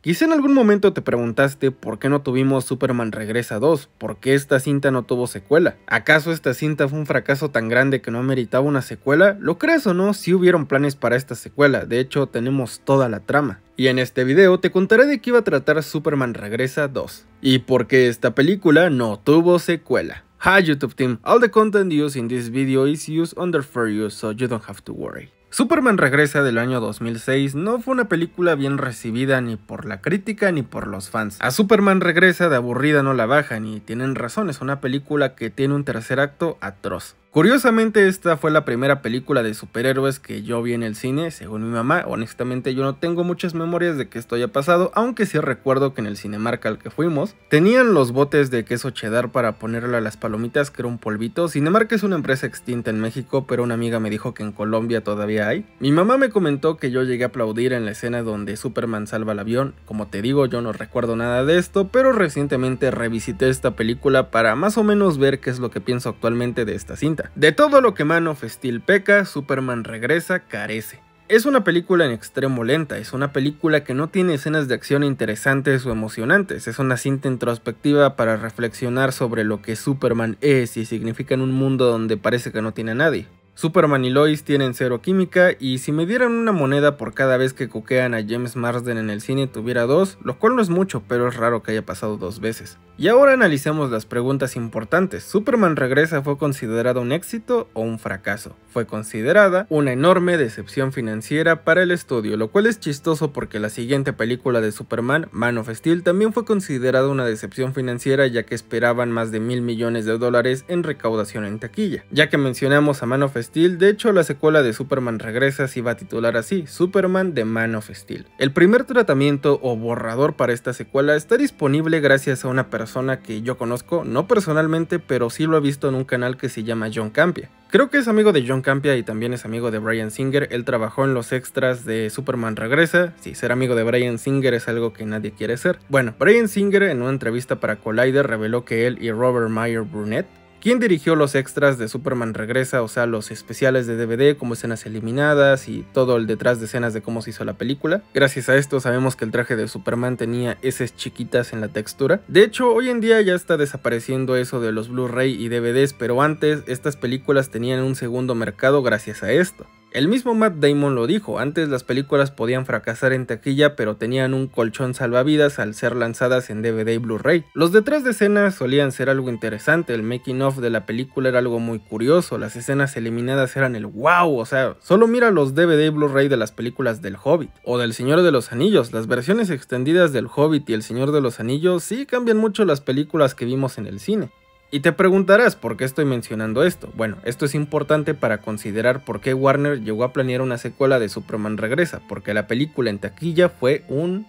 Quizá en algún momento te preguntaste por qué no tuvimos Superman Regresa 2, por qué esta cinta no tuvo secuela. ¿Acaso esta cinta fue un fracaso tan grande que no meritaba una secuela? Lo crees o no, sí hubieron planes para esta secuela, de hecho tenemos toda la trama. Y en este video te contaré de qué iba a tratar Superman Regresa 2, y por qué esta película no tuvo secuela. Hi YouTube team, all the content used in this video is used under fair use so you don't have to worry. Superman Regresa del año 2006 no fue una película bien recibida ni por la crítica ni por los fans. A Superman Regresa de aburrida no la bajan y tienen razón, es una película que tiene un tercer acto atroz. Curiosamente esta fue la primera película de superhéroes que yo vi en el cine, según mi mamá. Honestamente yo no tengo muchas memorias de que esto haya pasado, aunque sí recuerdo que en el Cinemarca al que fuimos tenían los botes de queso cheddar para ponerle a las palomitas que era un polvito. Cinemarca es una empresa extinta en México, pero una amiga me dijo que en Colombia todavía hay. Mi mamá me comentó que yo llegué a aplaudir en la escena donde Superman salva el avión. Como te digo, yo no recuerdo nada de esto, pero recientemente revisité esta película para más o menos ver qué es lo que pienso actualmente de esta cinta. De todo lo que Man of Steel peca, Superman regresa carece. Es una película en extremo lenta, es una película que no tiene escenas de acción interesantes o emocionantes, es una cinta introspectiva para reflexionar sobre lo que Superman es y significa en un mundo donde parece que no tiene a nadie. Superman y Lois tienen cero química y si me dieran una moneda por cada vez que coquean a James Marsden en el cine tuviera dos, lo cual no es mucho, pero es raro que haya pasado dos veces. Y ahora analicemos las preguntas importantes. ¿Superman regresa fue considerado un éxito o un fracaso? Fue considerada una enorme decepción financiera para el estudio, lo cual es chistoso porque la siguiente película de Superman, Man of Steel, también fue considerada una decepción financiera ya que esperaban más de mil millones de dólares en recaudación en taquilla. Ya que mencionamos a Man of Steel, de hecho la secuela de Superman regresa se iba a titular así, Superman de Man of Steel. El primer tratamiento o borrador para esta secuela está disponible gracias a una persona persona que yo conozco, no personalmente, pero sí lo he visto en un canal que se llama John Campia. Creo que es amigo de John Campia y también es amigo de Brian Singer. Él trabajó en los extras de Superman Regresa. si ser amigo de Brian Singer es algo que nadie quiere ser. Bueno, Brian Singer en una entrevista para Collider reveló que él y Robert Meyer Brunet, ¿Quién dirigió los extras de Superman Regresa, o sea, los especiales de DVD como escenas eliminadas y todo el detrás de escenas de cómo se hizo la película. Gracias a esto sabemos que el traje de Superman tenía esas chiquitas en la textura. De hecho, hoy en día ya está desapareciendo eso de los Blu-ray y DVDs, pero antes estas películas tenían un segundo mercado gracias a esto. El mismo Matt Damon lo dijo, antes las películas podían fracasar en taquilla pero tenían un colchón salvavidas al ser lanzadas en DVD y Blu-ray. Los detrás de escenas solían ser algo interesante, el making of de la película era algo muy curioso, las escenas eliminadas eran el wow, o sea, solo mira los DVD y Blu-ray de las películas del Hobbit o del Señor de los Anillos, las versiones extendidas del Hobbit y el Señor de los Anillos sí cambian mucho las películas que vimos en el cine. Y te preguntarás por qué estoy mencionando esto. Bueno, esto es importante para considerar por qué Warner llegó a planear una secuela de Superman Regresa, porque la película en taquilla fue un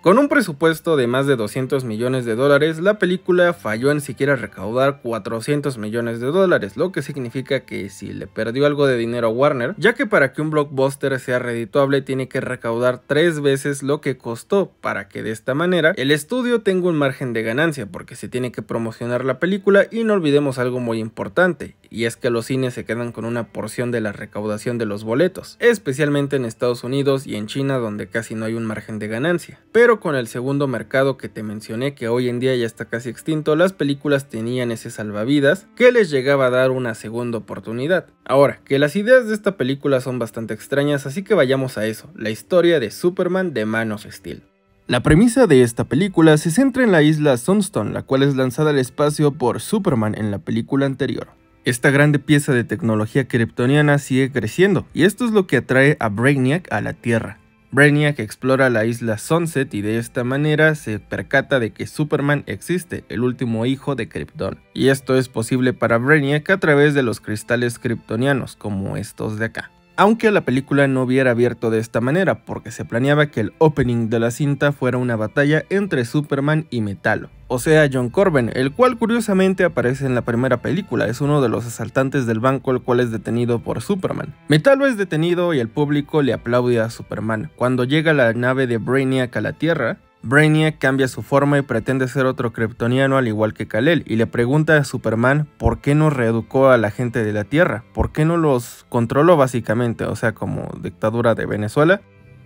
con un presupuesto de más de 200 millones de dólares, la película falló en siquiera recaudar 400 millones de dólares, lo que significa que si le perdió algo de dinero a Warner, ya que para que un blockbuster sea redituable tiene que recaudar tres veces lo que costó para que de esta manera el estudio tenga un margen de ganancia porque se tiene que promocionar la película y no olvidemos algo muy importante, y es que los cines se quedan con una porción de la recaudación de los boletos, especialmente en Estados Unidos y en China donde casi no hay un margen de ganancia. Pero con el segundo mercado que te mencioné que hoy en día ya está casi extinto, las películas tenían ese salvavidas que les llegaba a dar una segunda oportunidad. Ahora, que las ideas de esta película son bastante extrañas, así que vayamos a eso, la historia de Superman de Man of Steel. La premisa de esta película se centra en la isla Sunstone, la cual es lanzada al espacio por Superman en la película anterior. Esta grande pieza de tecnología kryptoniana sigue creciendo, y esto es lo que atrae a Brainiac a la Tierra. Brainiac explora la isla Sunset y de esta manera se percata de que Superman existe, el último hijo de Krypton. Y esto es posible para Brainiac a través de los cristales kryptonianos, como estos de acá. Aunque la película no hubiera abierto de esta manera, porque se planeaba que el opening de la cinta fuera una batalla entre Superman y Metallo, o sea John Corbin, el cual curiosamente aparece en la primera película, es uno de los asaltantes del banco el cual es detenido por Superman. Metallo es detenido y el público le aplaude a Superman. Cuando llega la nave de Brainiac a la Tierra, Brainiac cambia su forma y pretende ser otro kryptoniano al igual que Kalel y le pregunta a Superman por qué no reeducó a la gente de la Tierra, por qué no los controló básicamente, o sea, como dictadura de Venezuela.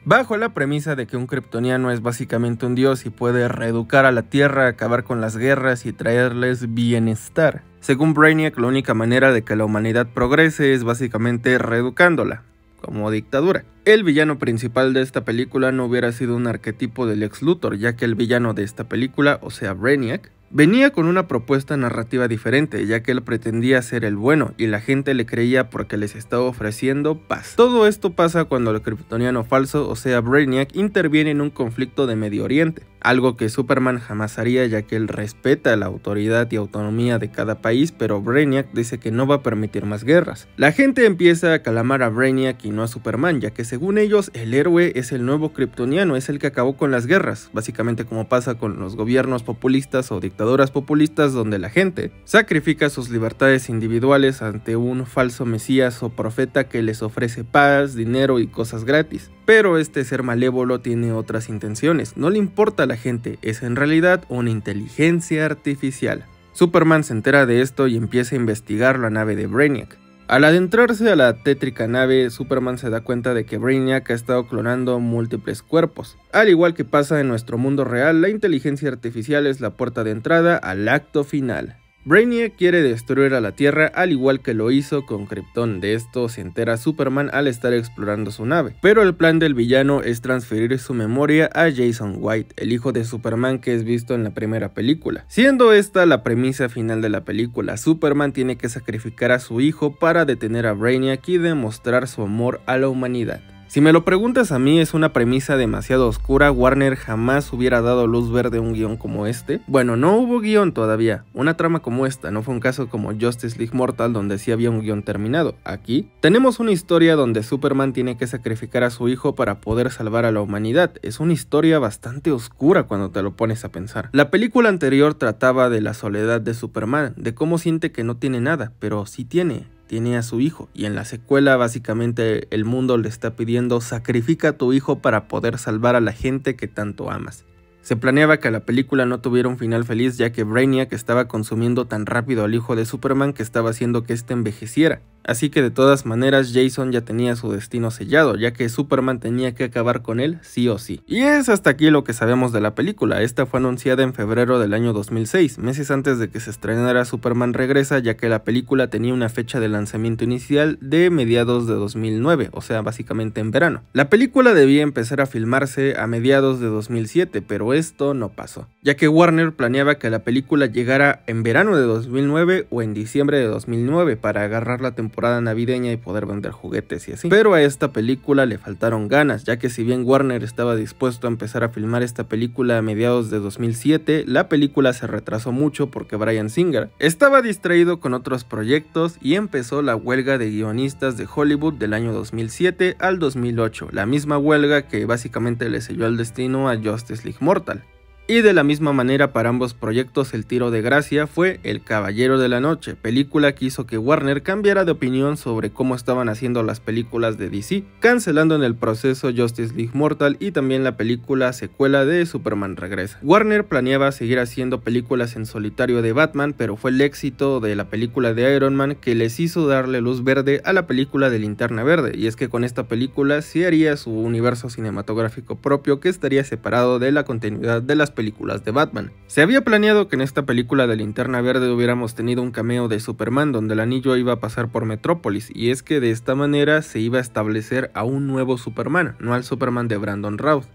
Bajo la premisa de que un kryptoniano es básicamente un dios y puede reeducar a la Tierra, acabar con las guerras y traerles bienestar. Según Brainiac, la única manera de que la humanidad progrese es básicamente reeducándola, como dictadura. El villano principal de esta película no hubiera sido un arquetipo del ex Luthor, ya que el villano de esta película, o sea Brainiac, Venía con una propuesta narrativa diferente, ya que él pretendía ser el bueno y la gente le creía porque les estaba ofreciendo paz. Todo esto pasa cuando el kryptoniano falso, o sea Brainiac, interviene en un conflicto de Medio Oriente, algo que Superman jamás haría ya que él respeta la autoridad y autonomía de cada país, pero Brainiac dice que no va a permitir más guerras. La gente empieza a calamar a Brainiac y no a Superman, ya que según ellos el héroe es el nuevo kryptoniano, es el que acabó con las guerras, básicamente como pasa con los gobiernos populistas o dictadores populistas donde la gente sacrifica sus libertades individuales ante un falso mesías o profeta que les ofrece paz, dinero y cosas gratis. Pero este ser malévolo tiene otras intenciones, no le importa a la gente, es en realidad una inteligencia artificial. Superman se entera de esto y empieza a investigar la nave de Brainiac. Al adentrarse a la tétrica nave, Superman se da cuenta de que Brainiac ha estado clonando múltiples cuerpos. Al igual que pasa en nuestro mundo real, la inteligencia artificial es la puerta de entrada al acto final. Brainiac quiere destruir a la Tierra al igual que lo hizo con Krypton, de esto se entera Superman al estar explorando su nave, pero el plan del villano es transferir su memoria a Jason White, el hijo de Superman que es visto en la primera película. Siendo esta la premisa final de la película, Superman tiene que sacrificar a su hijo para detener a Brainiac y demostrar su amor a la humanidad. Si me lo preguntas a mí, es una premisa demasiado oscura. Warner jamás hubiera dado luz verde a un guión como este. Bueno, no hubo guión todavía. Una trama como esta no fue un caso como Justice League Mortal donde sí había un guión terminado. Aquí tenemos una historia donde Superman tiene que sacrificar a su hijo para poder salvar a la humanidad. Es una historia bastante oscura cuando te lo pones a pensar. La película anterior trataba de la soledad de Superman, de cómo siente que no tiene nada, pero sí tiene tiene a su hijo y en la secuela básicamente el mundo le está pidiendo sacrifica a tu hijo para poder salvar a la gente que tanto amas. Se planeaba que la película no tuviera un final feliz ya que Brainiac estaba consumiendo tan rápido al hijo de Superman que estaba haciendo que éste envejeciera. Así que de todas maneras Jason ya tenía su destino sellado, ya que Superman tenía que acabar con él sí o sí. Y es hasta aquí lo que sabemos de la película, esta fue anunciada en febrero del año 2006, meses antes de que se estrenara Superman Regresa, ya que la película tenía una fecha de lanzamiento inicial de mediados de 2009, o sea básicamente en verano. La película debía empezar a filmarse a mediados de 2007, pero esto no pasó, ya que Warner planeaba que la película llegara en verano de 2009 o en diciembre de 2009 para agarrar la temporada navideña y poder vender juguetes y así. Pero a esta película le faltaron ganas, ya que si bien Warner estaba dispuesto a empezar a filmar esta película a mediados de 2007, la película se retrasó mucho porque Brian Singer estaba distraído con otros proyectos y empezó la huelga de guionistas de Hollywood del año 2007 al 2008, la misma huelga que básicamente le selló al destino a Justice League total. Y de la misma manera para ambos proyectos el tiro de gracia fue El Caballero de la Noche, película que hizo que Warner cambiara de opinión sobre cómo estaban haciendo las películas de DC, cancelando en el proceso Justice League Mortal y también la película secuela de Superman Regresa. Warner planeaba seguir haciendo películas en solitario de Batman, pero fue el éxito de la película de Iron Man que les hizo darle luz verde a la película de Linterna Verde, y es que con esta película se haría su universo cinematográfico propio que estaría separado de la continuidad de las películas de Batman. Se había planeado que en esta película de Linterna Verde hubiéramos tenido un cameo de Superman donde el anillo iba a pasar por Metrópolis y es que de esta manera se iba a establecer a un nuevo Superman, no al Superman de Brandon Routh.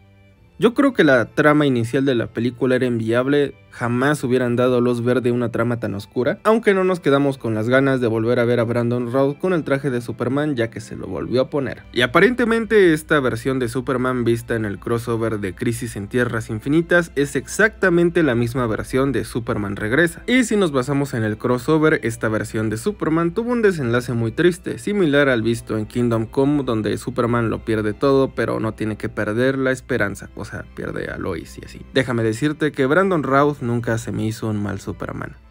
Yo creo que la trama inicial de la película era enviable, jamás hubieran dado luz verde una trama tan oscura, aunque no nos quedamos con las ganas de volver a ver a Brandon Routh con el traje de Superman ya que se lo volvió a poner. Y aparentemente esta versión de Superman vista en el crossover de Crisis en Tierras Infinitas es exactamente la misma versión de Superman Regresa. Y si nos basamos en el crossover, esta versión de Superman tuvo un desenlace muy triste, similar al visto en Kingdom Come donde Superman lo pierde todo pero no tiene que perder la esperanza, o sea, pierde a Lois y así. Déjame decirte que Brandon Routh nunca se me hizo un mal Superman.